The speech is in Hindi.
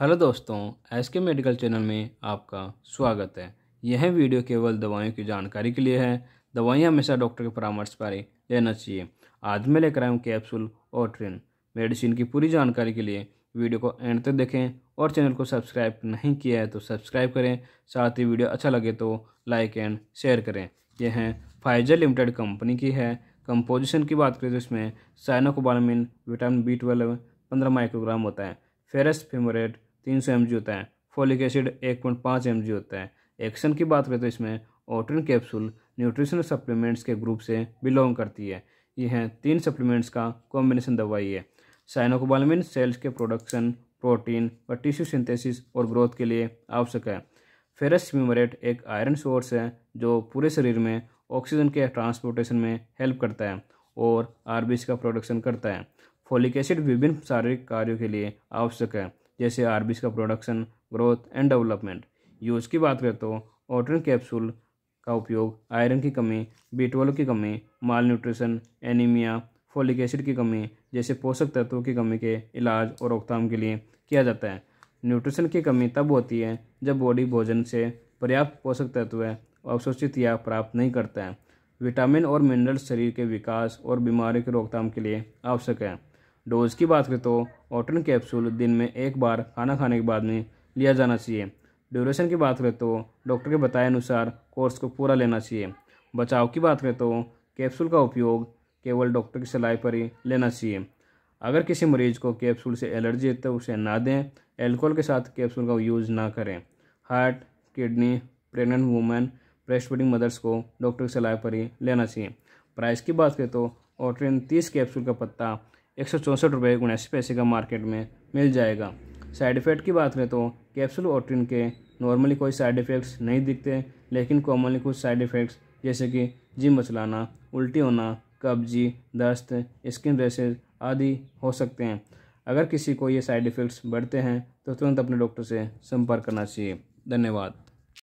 हेलो दोस्तों एस के मेडिकल चैनल में आपका स्वागत है यह वीडियो केवल दवाइयों की जानकारी के लिए है दवाइयाँ हमेशा डॉक्टर के परामर्श पर ही लेना चाहिए आज मैं लेकर आया हूँ कैप्सूल और ट्रेन मेडिसिन की पूरी जानकारी के लिए वीडियो को एंड तक देखें और चैनल को सब्सक्राइब नहीं किया है तो सब्सक्राइब करें साथ ही वीडियो अच्छा लगे तो लाइक एंड शेयर करें यह फाइजर लिमिटेड कंपनी की है कंपोजिशन की बात करें तो इसमें साइनोकोबालमिन विटामिन बी ट्वेल्व पंद्रह माइक्रोग्राम होता है फेरस फेमोरेट तीन सौ होता है फोलिक एसिड एक पॉइंट पाँच एम होता है एक्शन की बात करें तो इसमें ओट्रिन कैप्सूल न्यूट्रिशनल सप्लीमेंट्स के ग्रुप से बिलोंग करती है यह है तीन सप्लीमेंट्स का कॉम्बिनेशन दवाई है साइनोकोबालमिन सेल्स के प्रोडक्शन प्रोटीन व टिश्यू सिंथेसिस और ग्रोथ के लिए आवश्यक है फेरस म्यूमरेट एक आयरन सोर्स है जो पूरे शरीर में ऑक्सीजन के ट्रांसपोर्टेशन में हेल्प करता है और आर का प्रोडक्शन करता है फोलिक एसिड विभिन्न शारीरिक कार्यों के लिए आवश्यक है जैसे आरबीस का production growth and development use की बात करें तो ऑटरन कैप्सूल का उपयोग आयरन की कमी बीटवल की कमी malnutrition anaemia folic acid की कमी जैसे पोषक तत्वों की कमी के इलाज और रोकथाम के लिए किया जाता है न्यूट्रिशन की कमी तब होती है जब बॉडी भोजन से पर्याप्त पोषक तत्व अवशोषित या प्राप्त नहीं करता है विटामिन और मिनरल शरीर के विकास और बीमारियों की रोकथाम के लिए आवश्यक है डोज की बात करें तो ऑटन कैप्सूल दिन में एक बार खाना खाने के बाद में लिया जाना चाहिए ड्यूरेशन की बात करें तो डॉक्टर के बताए अनुसार कोर्स को पूरा लेना चाहिए बचाव की बात करें तो कैप्सूल का उपयोग केवल डॉक्टर की सलाह पर ही लेना चाहिए अगर किसी मरीज को कैप्सूल से एलर्जी है तो उसे ना दें एल्कोहल के साथ कैप्सूल का यूज़ ना करें heart kidney pregnant women breast mothers को डॉक्टर की सलाह पर ही लेना चाहिए प्राइस की बात करें तो ऑटरिन तीस कैप्सूल का पत्ता एक सौ चौंसठ रुपये उनासी पैसे का मार्केट में मिल जाएगा साइड इफ़ेक्ट की बात करें तो कैप्सूल ओट्रिन के नॉर्मली कोई साइड इफ़ेक्ट्स नहीं दिखते लेकिन कॉमनली कुछ साइड इफ़ेक्ट्स जैसे कि जिम मचलाना उल्टी होना कब्जी दस्त स्किन रेसेज आदि हो सकते हैं अगर किसी को ये साइड इफ़ेक्ट्स बढ़ते हैं तो तुरंत अपने डॉक्टर से संपर्क करना चाहिए धन्यवाद